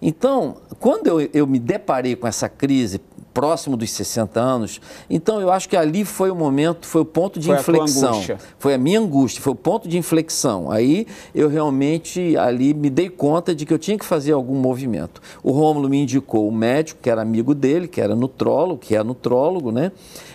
Então, quando eu, eu me deparei com essa crise próximo dos 60 anos. Então eu acho que ali foi o momento, foi o ponto de foi inflexão. A foi a minha angústia, foi o ponto de inflexão. Aí eu realmente ali me dei conta de que eu tinha que fazer algum movimento. O Rômulo me indicou o médico, que era amigo dele, que era nutrólogo, que é nutrólogo, né?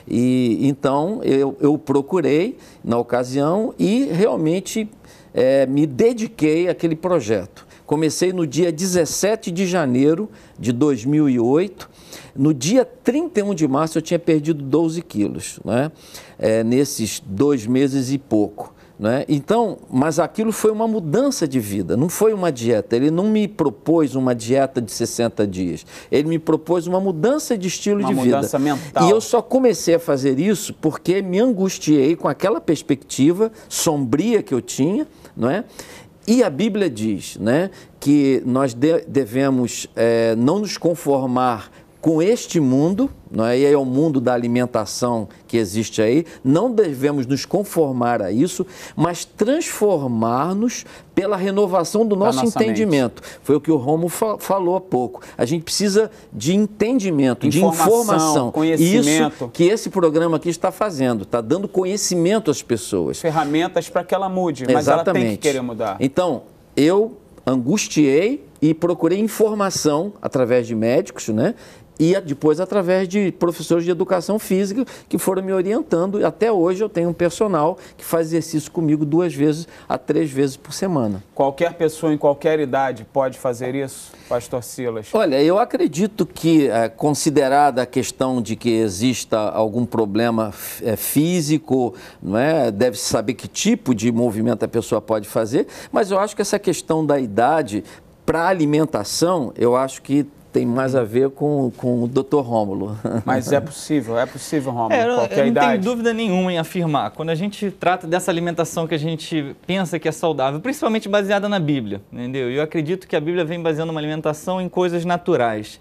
E então eu, eu procurei na ocasião e realmente é, me dediquei àquele projeto. Comecei no dia 17 de janeiro de 2008 no dia 31 de março eu tinha perdido 12 quilos, né? É, nesses dois meses e pouco. Né? Então, mas aquilo foi uma mudança de vida, não foi uma dieta. Ele não me propôs uma dieta de 60 dias. Ele me propôs uma mudança de estilo uma de vida. Uma mudança mental. E eu só comecei a fazer isso porque me angustiei com aquela perspectiva sombria que eu tinha, não é? E a Bíblia diz né, que nós devemos é, não nos conformar com este mundo, né, e é o mundo da alimentação que existe aí, não devemos nos conformar a isso, mas transformar-nos pela renovação do nosso entendimento. Mente. Foi o que o Romo fa falou há pouco. A gente precisa de entendimento, informação, de informação. Conhecimento. Isso que esse programa aqui está fazendo, está dando conhecimento às pessoas. Ferramentas para que ela mude, mas Exatamente. ela tem que querer mudar. Então, eu angustiei e procurei informação através de médicos, né? e depois através de professores de educação física que foram me orientando. Até hoje eu tenho um personal que faz exercício comigo duas vezes a três vezes por semana. Qualquer pessoa em qualquer idade pode fazer isso, Pastor Silas? Olha, eu acredito que, é, considerada a questão de que exista algum problema é, físico, não é? deve saber que tipo de movimento a pessoa pode fazer, mas eu acho que essa questão da idade para alimentação, eu acho que tem mais a ver com, com o Dr. Rômulo. Mas é possível, é possível, Rômulo, é, qualquer eu não idade. Não tenho dúvida nenhuma em afirmar. Quando a gente trata dessa alimentação que a gente pensa que é saudável, principalmente baseada na Bíblia, entendeu? E Eu acredito que a Bíblia vem baseando uma alimentação em coisas naturais.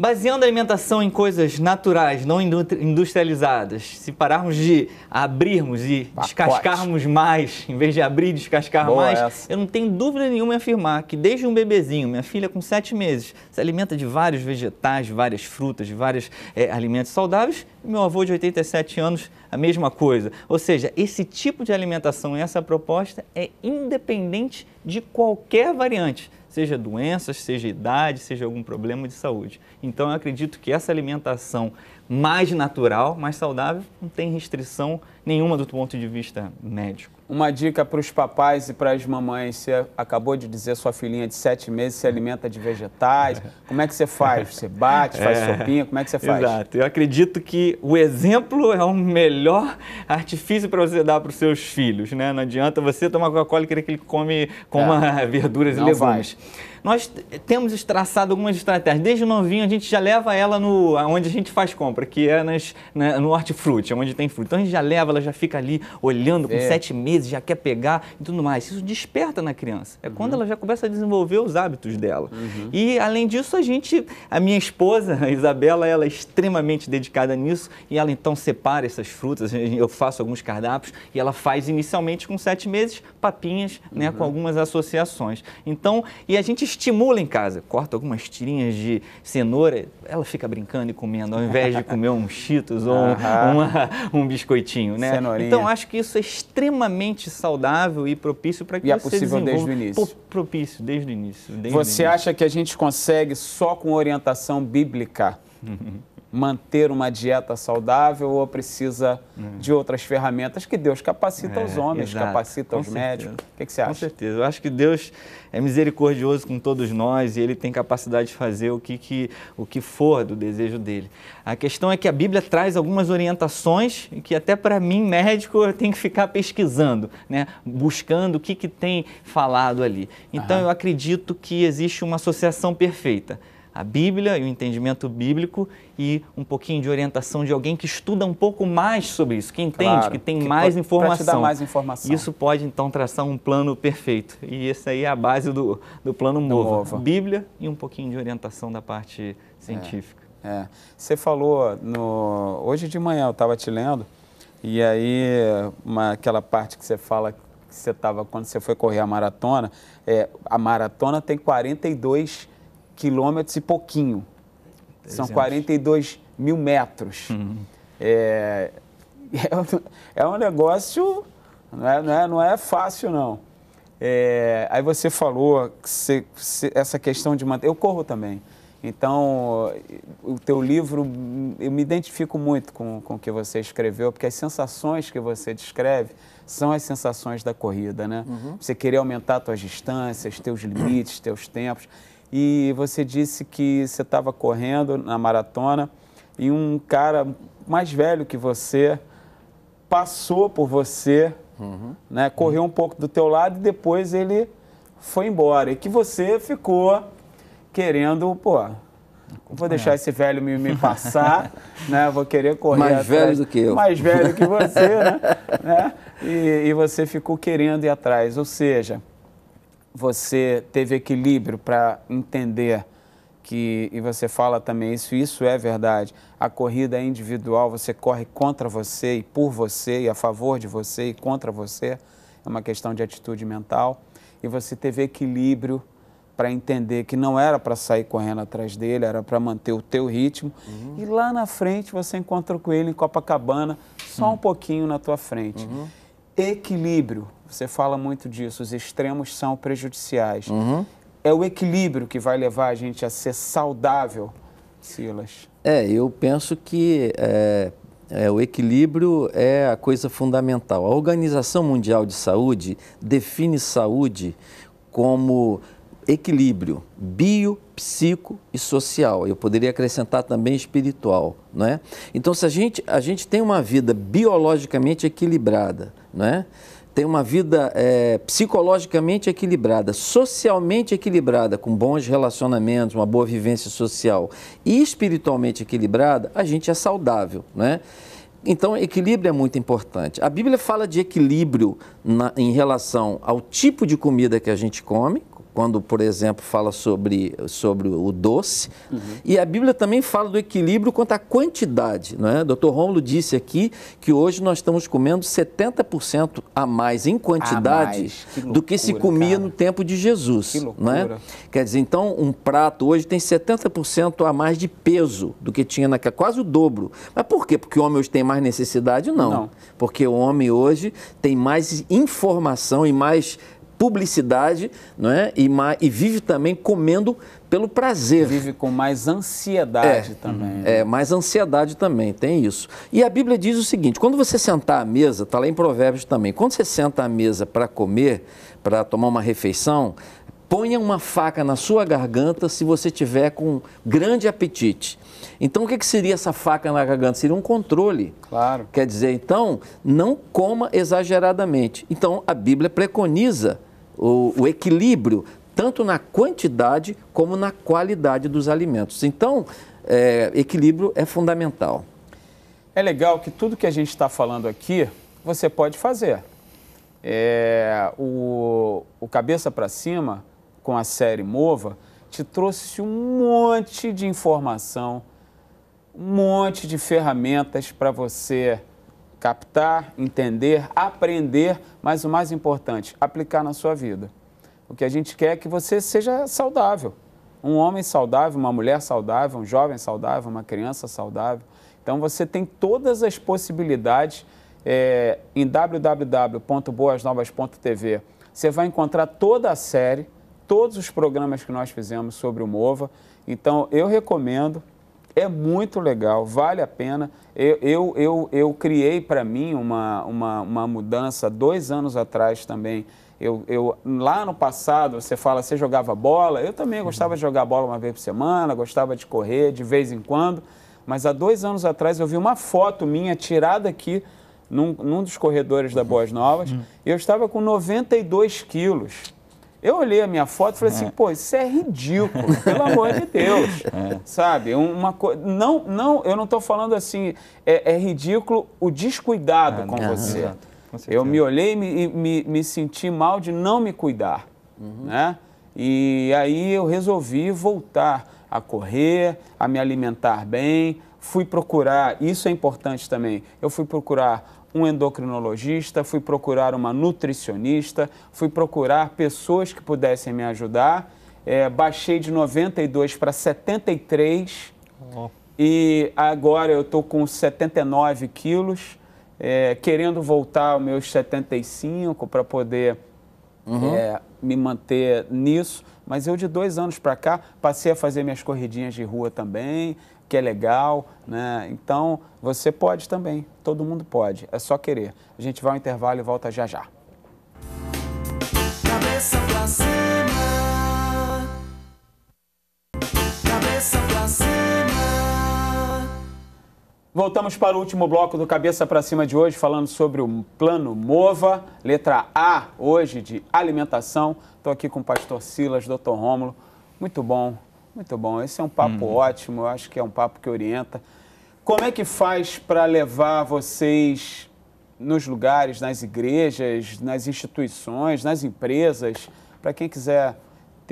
Baseando a alimentação em coisas naturais, não industrializadas, se pararmos de abrirmos e Pacote. descascarmos mais, em vez de abrir e descascar Boa mais, essa. eu não tenho dúvida nenhuma em afirmar que desde um bebezinho, minha filha com 7 meses, se alimenta de vários vegetais, várias frutas, de vários é, alimentos saudáveis, e meu avô de 87 anos, a mesma coisa. Ou seja, esse tipo de alimentação, essa proposta é independente de qualquer variante seja doenças, seja idade, seja algum problema de saúde. Então eu acredito que essa alimentação mais natural, mais saudável, não tem restrição nenhuma do ponto de vista médico. Uma dica para os papais e para as mamães: você acabou de dizer sua filhinha de sete meses se alimenta de vegetais. É. Como é que você faz? Você bate, faz é, sopinha? Como é que você faz? Exato. Eu acredito que o exemplo é o melhor artifício para você dar para os seus filhos. Né? Não adianta você tomar Coca-Cola e querer que ele come, coma é. verduras e legumes. Vai. Nós temos traçado algumas estratégias. Desde novinho, a gente já leva ela no onde a gente faz compra, que é nas, na, né, no hortifruti, onde tem fruta. Então a gente já leva, ela já fica ali olhando com é. sete meses, já quer pegar e tudo mais. Isso desperta na criança. É uhum. quando ela já começa a desenvolver os hábitos dela. Uhum. E além disso, a gente, a minha esposa, a Isabela, ela é extremamente dedicada nisso e ela então separa essas frutas. Eu faço alguns cardápios e ela faz inicialmente com sete meses papinhas, né, com uhum. algumas associações. Então, e a gente estimula em casa. Corta algumas tirinhas de cenoura, ela fica brincando e comendo, ao invés de comer um Cheetos ou um, uma, um biscoitinho, né? Cenourinha. Então, acho que isso é extremamente saudável e propício para que e é você é possível desde o início. propício, desde o início. Desde você início. acha que a gente consegue só com orientação bíblica? Uhum manter uma dieta saudável ou precisa hum. de outras ferramentas que Deus capacita é, os homens, exato. capacita com os certeza. médicos? O que, que, você acha? Com certeza. Eu acho que Deus é misericordioso com todos nós e Ele tem capacidade de fazer o que, que, o que for do desejo dEle. A questão é que a Bíblia traz algumas orientações que até para mim, médico, eu tenho que ficar pesquisando, né? buscando o que, que tem falado ali. Então, Aham. eu acredito que existe uma associação perfeita a Bíblia e o entendimento bíblico e um pouquinho de orientação de alguém que estuda um pouco mais sobre isso, que entende, claro, que tem que mais, pode, informação. mais informação. Isso pode então traçar um plano perfeito. E essa aí é a base do, do plano novo. Bíblia e um pouquinho de orientação da parte científica. É, é. Você falou no hoje de manhã eu estava te lendo e aí uma, aquela parte que você fala que você estava quando você foi correr a maratona, é, a maratona tem 42 quilômetros e pouquinho. São 42 mil metros. Uhum. É, é, é, um negócio, não é, não é, não é fácil, não. É, aí você falou que essa questão de manter... Eu corro também. Então, o teu livro, eu me identifico muito com, com o que você escreveu, porque as sensações que você descreve são as sensações da corrida, né? Uhum. Você querer aumentar suas distâncias, teus limites, teus tempos e você disse que você estava correndo na maratona e um cara mais velho que você passou por você, uhum. né, correu um pouco do teu lado e depois ele foi embora. E que você ficou querendo, pô, vou deixar esse velho me, me passar, né, vou querer correr Mais atrás, velho do que eu. Mais velho que você, né? né e, e você ficou querendo ir atrás, ou seja você teve equilíbrio para entender que, e você fala também isso, isso é verdade. A corrida é individual, você corre contra você e por você, e a favor de você e contra você. É uma questão de atitude mental. E você teve equilíbrio para entender que não era para sair correndo atrás dele, era para manter o teu ritmo. Uhum. E lá na frente você encontra com ele em Copacabana, só uhum. um pouquinho na tua frente. Uhum equilíbrio. Você fala muito disso, os extremos são prejudiciais. Uhum. É o equilíbrio que vai levar a gente a ser saudável, Silas. É, eu penso que é, é, o equilíbrio é a coisa fundamental. A Organização Mundial de Saúde define saúde como equilíbrio bio, psico e social. Eu poderia acrescentar também espiritual, não é? Então, se a gente, a gente tem uma vida biologicamente equilibrada, não é? Tem uma vida é, psicologicamente equilibrada, socialmente equilibrada, com bons relacionamentos, uma boa vivência social e espiritualmente equilibrada, a gente é saudável, não é? Então, equilíbrio é muito importante. A Bíblia fala de equilíbrio na, em relação ao tipo de comida que a gente come, quando, por exemplo, fala sobre, sobre o doce. Uhum. E a Bíblia também fala do equilíbrio quanto à quantidade. Não é? Dr. Rômulo disse aqui que hoje nós estamos comendo 70% a mais em quantidade ah, mais. Que loucura, do que se comia cara. no tempo de Jesus. Que Não é? Quer dizer, então, um prato hoje tem 70% a mais de peso do que tinha naquela, quase o dobro. Mas por quê? Porque o homem hoje tem mais necessidade? Não. Não. Porque o homem hoje tem mais informação e mais publicidade não é? e, e vive também comendo pelo prazer. Vive com mais ansiedade é, também. É, né? mais ansiedade também, tem isso. E a Bíblia diz o seguinte: quando você sentar à mesa, está lá em Provérbios também, quando você senta à mesa para comer, para tomar uma refeição, ponha uma faca na sua garganta se você tiver com grande apetite. Então, o que, seria essa faca na garganta? Seria um controle. Claro. Quer dizer, então, não coma exageradamente. Então, a Bíblia preconiza o, o equilíbrio tanto na quantidade como na qualidade dos alimentos. Então, é, equilíbrio é fundamental. É legal que tudo que a gente está falando aqui você pode fazer. É, o, o Cabeça para Cima, com a série Mova, te trouxe um monte de informação, um monte de ferramentas para você captar, entender, aprender, mas o mais importante, aplicar na sua vida. O que a gente quer é que você seja saudável. Um homem saudável, uma mulher saudável, um jovem saudável, uma criança saudável. Então você tem todas as possibilidades é, em www.boasnovas.tv. Você vai encontrar toda a série, todos os programas que nós fizemos sobre o MOVA. Então eu recomendo é muito legal, vale a pena. Eu, eu, eu, eu criei para mim uma, uma, uma mudança dois anos atrás também. Eu, eu, lá no passado, você fala, você jogava bola. Eu também gostava de jogar bola uma vez por semana, gostava de correr de vez em quando. Mas há dois anos atrás eu vi uma foto minha tirada aqui num, num dos corredores da Boas Novas. Hum. Eu estava com 92 quilos. Eu olhei a minha foto e falei assim, é. pô, isso é ridículo, pelo amor de Deus, é. sabe? Uma co... não, não, eu não estou falando assim, é, é, ridículo o descuidado ah, com você. Com eu me olhei e me, me, me, senti mal de não me cuidar, uhum. né? E aí eu resolvi voltar a correr, a me alimentar bem, fui procurar, isso é importante também, eu fui procurar um endocrinologista, fui procurar uma nutricionista, fui procurar pessoas que pudessem me ajudar. É, baixei de 92 para 73 oh. e agora eu estou com 79 quilos, é, querendo voltar aos meus 75 para poder uhum. é, me manter nisso. Mas eu, de dois anos para cá, passei a fazer minhas corridinhas de rua também, que é legal, né? Então, você pode também, todo mundo pode, é só querer. A gente vai ao intervalo e volta já já. Cabeça pra cima. Cabeça pra cima. Voltamos para o último bloco do Cabeça para Cima de hoje, falando sobre o plano MOVA, letra A hoje de alimentação. Estou aqui com o pastor Silas, doutor Rômulo. Muito bom muito bom, esse é um papo hum. ótimo, eu acho que é um papo que orienta. Como é que faz para levar vocês nos lugares, nas igrejas, nas instituições, nas empresas, para quem quiser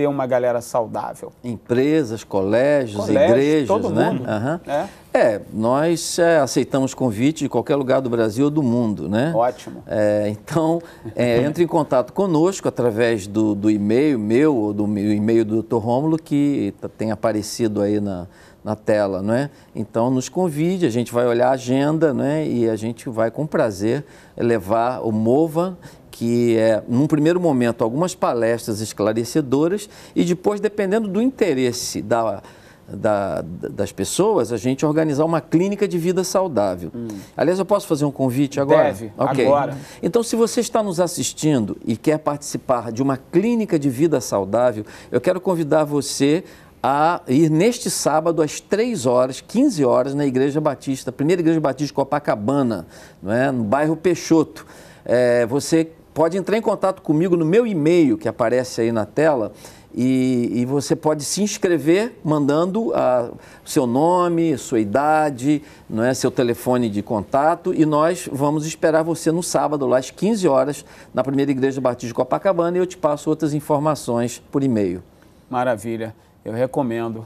uma galera saudável? Empresas, colégios, colégios igrejas, todo né? Mundo. Uhum. É. É, nós é, aceitamos convite de qualquer lugar do Brasil ou do mundo, né? Ótimo. É, então, é, entre em contato conosco através do, do e-mail meu ou do e-mail do Dr. Rômulo, que tá, tem aparecido aí na, na tela, não é? Então, nos convide, a gente vai olhar a agenda, né? E a gente vai, com prazer, levar o MOVA que é, num primeiro momento, algumas palestras esclarecedoras e depois, dependendo do interesse da, da, das pessoas, a gente organizar uma clínica de vida saudável. Hum. Aliás, eu posso fazer um convite agora? Deve, okay. agora. Então, se você está nos assistindo e quer participar de uma clínica de vida saudável, eu quero convidar você a ir neste sábado às 3 horas, 15 horas, na Igreja Batista, Primeira Igreja Batista de Copacabana, não é? no bairro Peixoto. É, você pode entrar em contato comigo no meu e-mail que aparece aí na tela. E, e, você pode se inscrever mandando a, seu nome, sua idade, não é, seu telefone de contato e nós vamos esperar você no sábado, lá às 15 horas, na Primeira Igreja Batista de Copacabana e eu te passo outras informações por e-mail. Maravilha, eu recomendo.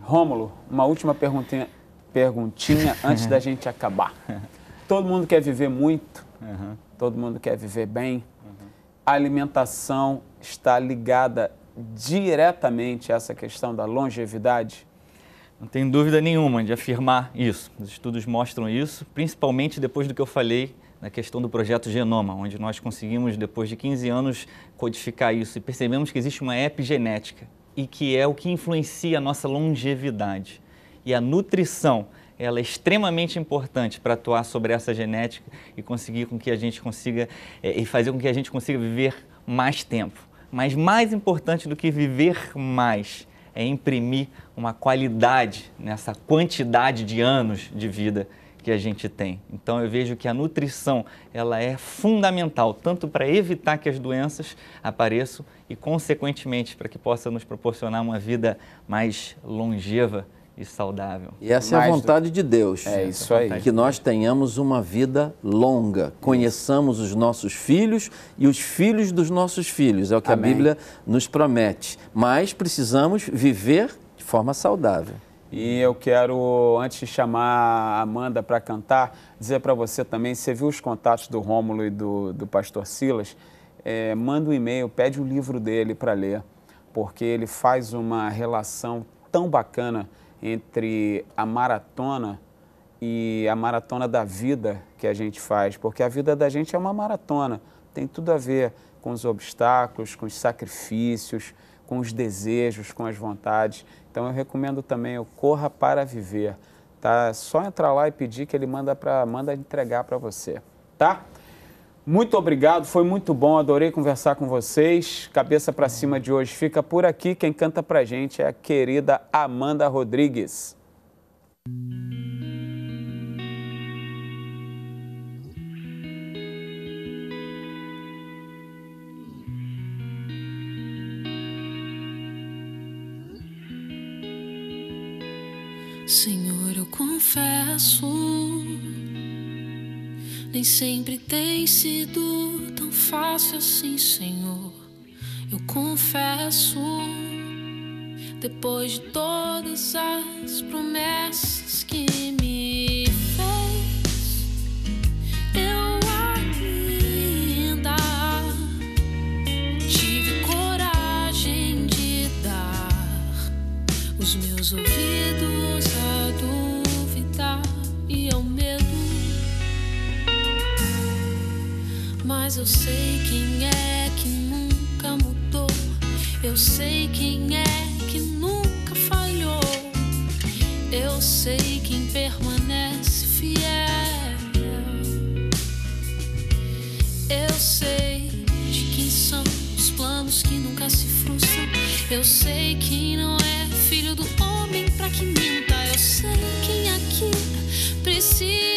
Rômulo, uma última perguntinha, perguntinha antes da gente acabar. Todo mundo quer viver muito, todo mundo quer viver bem, a alimentação está ligada diretamente a essa questão da longevidade? Não tem dúvida nenhuma de afirmar isso. Os estudos mostram isso, principalmente depois do que eu falei na questão do projeto Genoma, onde nós conseguimos, depois de 15 anos, codificar isso e percebemos que existe uma epigenética e que é o que influencia a nossa longevidade. E a nutrição ela é extremamente importante para atuar sobre essa genética e conseguir com que a gente consiga é, e fazer com que a gente consiga viver mais tempo. Mas mais importante do que viver mais é imprimir uma qualidade nessa quantidade de anos de vida que a gente tem. Então eu vejo que a nutrição ela é fundamental tanto para evitar que as doenças apareçam e consequentemente para que possa nos proporcionar uma vida mais longeva e saudável. E essa Mais é a vontade do... de Deus. É isso é aí. Que nós tenhamos uma vida longa, conheçamos os nossos filhos e os filhos dos nossos filhos, é o que Amém. a Bíblia nos promete. Mas precisamos viver de forma saudável. E eu quero, antes de chamar a Amanda para cantar, dizer para você também, você viu os contatos do Rômulo e do, do pastor Silas? É, manda um e-mail, pede o livro dele para ler, porque ele faz uma relação tão bacana entre a maratona e a maratona da vida que a gente faz, porque a vida da gente é uma maratona, tem tudo a ver com os obstáculos, com os sacrifícios, com os desejos, com as vontades. Então eu recomendo também o Corra para Viver, tá? Só entrar lá e pedir que ele manda para manda entregar para você, tá? Muito obrigado, foi muito bom, adorei conversar com vocês. Cabeça para cima de hoje fica por aqui. Quem canta pra gente é a querida Amanda Rodrigues. Senhor, eu confesso nem sempre tem sido tão fácil assim, Senhor. Eu confesso, depois de todas as promessas que me fez, eu ainda tive coragem de dar os meus ouvidos. mas eu sei quem é que nunca mudou. Eu sei quem é que nunca falhou. Eu sei quem permanece fiel. Eu sei de quem são os planos que nunca se frustram. Eu sei que não é filho do homem para que minta. Eu sei quem aqui precisa.